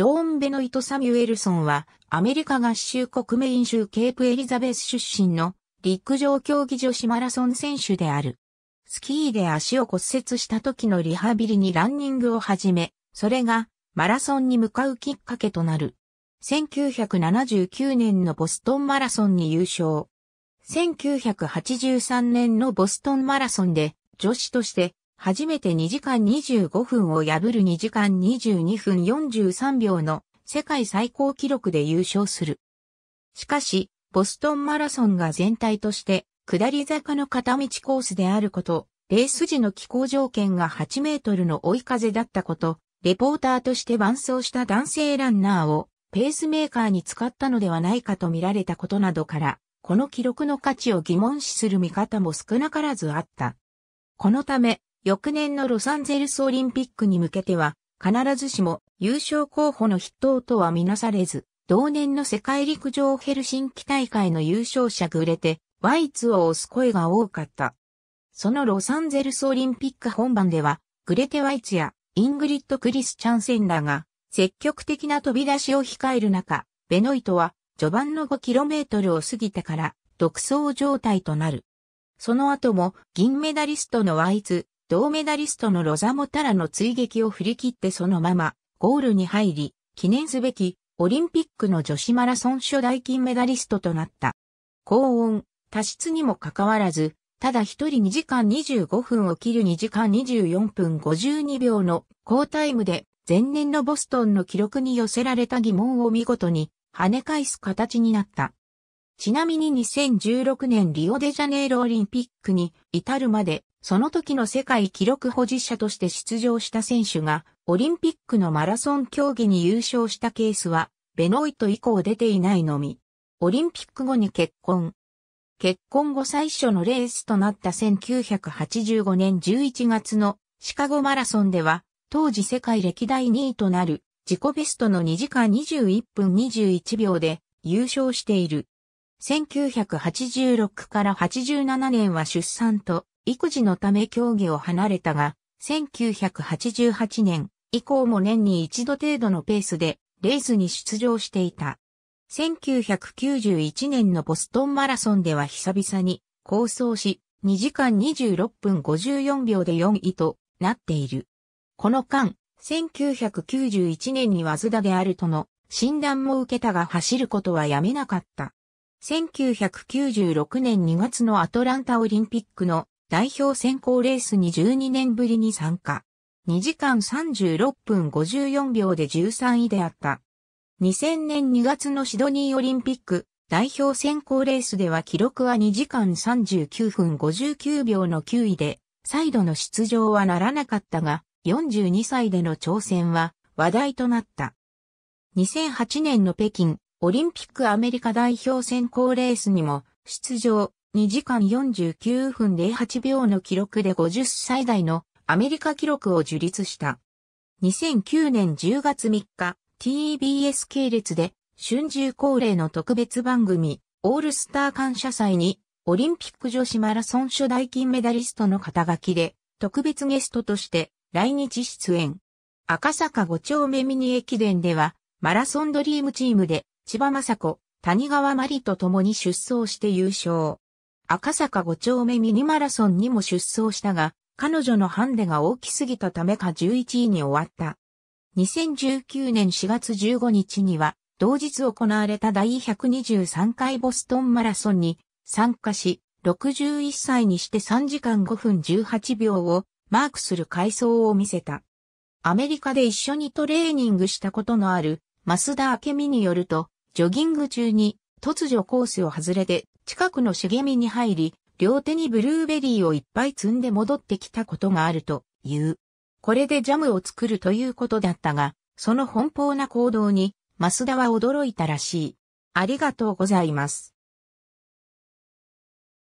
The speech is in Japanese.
ジョーン・ベノイト・サミュエルソンは、アメリカ合衆国メイン州ケープエリザベス出身の陸上競技女子マラソン選手である。スキーで足を骨折した時のリハビリにランニングを始め、それがマラソンに向かうきっかけとなる。1979年のボストンマラソンに優勝。1983年のボストンマラソンで女子として初めて2時間25分を破る2時間22分43秒の世界最高記録で優勝する。しかし、ボストンマラソンが全体として下り坂の片道コースであること、レース時の気候条件が8メートルの追い風だったこと、レポーターとして伴走した男性ランナーをペースメーカーに使ったのではないかと見られたことなどから、この記録の価値を疑問視する見方も少なからずあった。このため、翌年のロサンゼルスオリンピックに向けては、必ずしも優勝候補の筆頭とはみなされず、同年の世界陸上ヘルシンキ大会の優勝者グレて、ワイツを押す声が多かった。そのロサンゼルスオリンピック本番では、グレテ・ワイツやイングリッド・クリスチャンセンらが積極的な飛び出しを控える中、ベノイトは序盤の 5km を過ぎてから独走状態となる。その後も銀メダリストのワイツ、銅メダリストのロザモタラの追撃を振り切ってそのままゴールに入り、記念すべきオリンピックの女子マラソン初代金メダリストとなった。高温、多湿にもかかわらず、ただ一人2時間25分を切る2時間24分52秒の高タイムで前年のボストンの記録に寄せられた疑問を見事に跳ね返す形になった。ちなみに2016年リオデジャネイロオリンピックに至るまでその時の世界記録保持者として出場した選手が、オリンピックのマラソン競技に優勝したケースは、ベノイト以降出ていないのみ。オリンピック後に結婚。結婚後最初のレースとなった1985年11月のシカゴマラソンでは、当時世界歴代2位となる自己ベストの2時間21分21秒で優勝している。1986から87年は出産と育児のため競技を離れたが、1988年以降も年に一度程度のペースでレースに出場していた。1991年のボストンマラソンでは久々に構想し、2時間26分54秒で4位となっている。この間、1991年にわずだであるとの診断も受けたが走ることはやめなかった。1996年2月のアトランタオリンピックの代表選考レースに12年ぶりに参加。2時間36分54秒で13位であった。2000年2月のシドニーオリンピック代表選考レースでは記録は2時間39分59秒の9位で、再度の出場はならなかったが、42歳での挑戦は話題となった。2008年の北京オリンピックアメリカ代表選考レースにも出場、2時間49分08秒の記録で50歳代のアメリカ記録を樹立した。2009年10月3日、TBS 系列で春秋恒例の特別番組、オールスター感謝祭に、オリンピック女子マラソン初代金メダリストの肩書きで、特別ゲストとして来日出演。赤坂5丁目ミニ駅伝では、マラソンドリームチームで、千葉雅子、谷川真理と共に出走して優勝。赤坂5丁目ミニマラソンにも出走したが、彼女のハンデが大きすぎたためか11位に終わった。2019年4月15日には、同日行われた第123回ボストンマラソンに参加し、61歳にして3時間5分18秒をマークする回想を見せた。アメリカで一緒にトレーニングしたことのある、増田明美によると、ジョギング中に突如コースを外れて、近くの茂みに入り、両手にブルーベリーをいっぱい積んで戻ってきたことがあるという。これでジャムを作るということだったが、その奔放な行動に、マスダは驚いたらしい。ありがとうございます。